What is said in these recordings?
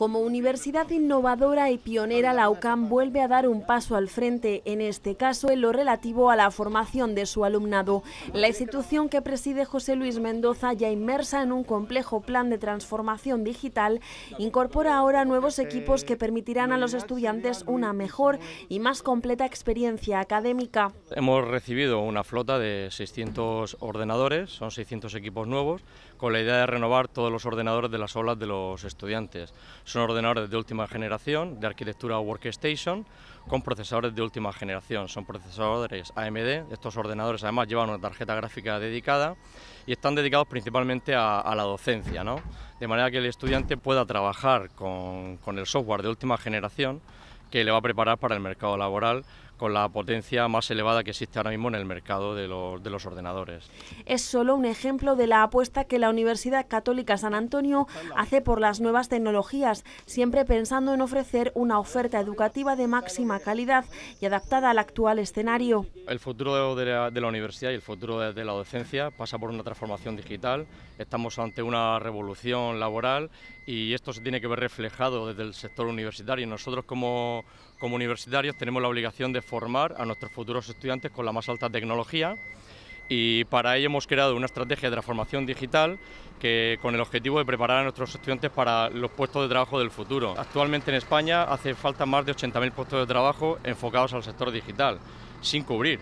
Como universidad innovadora y pionera, la UCAM vuelve a dar un paso al frente, en este caso en lo relativo a la formación de su alumnado. La institución que preside José Luis Mendoza, ya inmersa en un complejo plan de transformación digital, incorpora ahora nuevos equipos que permitirán a los estudiantes una mejor y más completa experiencia académica. Hemos recibido una flota de 600 ordenadores, son 600 equipos nuevos, con la idea de renovar todos los ordenadores de las olas de los estudiantes son ordenadores de última generación de arquitectura Workstation con procesadores de última generación. Son procesadores AMD. Estos ordenadores además llevan una tarjeta gráfica dedicada y están dedicados principalmente a, la docencia, ¿no? de manera que el estudiante pueda trabajar con, con el software de última generación que le va a preparar para el mercado laboral con la potencia más elevada que existe ahora mismo en el mercado de los, ordenadores. Es solo un ejemplo de la apuesta que la Universidad Católica San Antonio hace por las nuevas tecnologías, siempre pensando en ofrecer una oferta educativa de máxima calidad y adaptada al actual escenario. El futuro de la, universidad y el futuro de, la docencia pasa por una transformación digital. Estamos ante una revolución laboral y esto se tiene que ver reflejado desde el sector universitario. Nosotros como, como universitarios tenemos la obligación de formar a nuestros futuros estudiantes con la más alta tecnología y para ello hemos creado una estrategia de transformación digital que con el objetivo de preparar a nuestros estudiantes para los puestos de trabajo del futuro. Actualmente en España hace falta más de 80.000 puestos de trabajo enfocados al sector digital, sin cubrir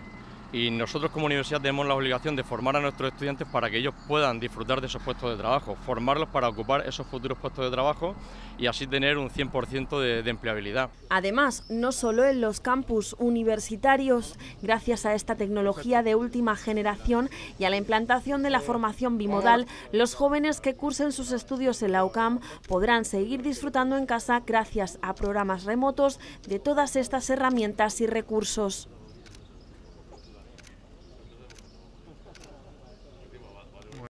y nosotros como universidad tenemos la obligación de formar a nuestros estudiantes para que ellos puedan disfrutar de esos puestos de trabajo, formarlos para ocupar esos futuros puestos de trabajo y así tener un 100% de, de empleabilidad. Además, no solo en los campus universitarios, gracias a esta tecnología de última generación y a la implantación de la formación bimodal, los jóvenes que cursen sus estudios en la UCAM podrán seguir disfrutando en casa gracias a programas remotos de todas estas herramientas y recursos.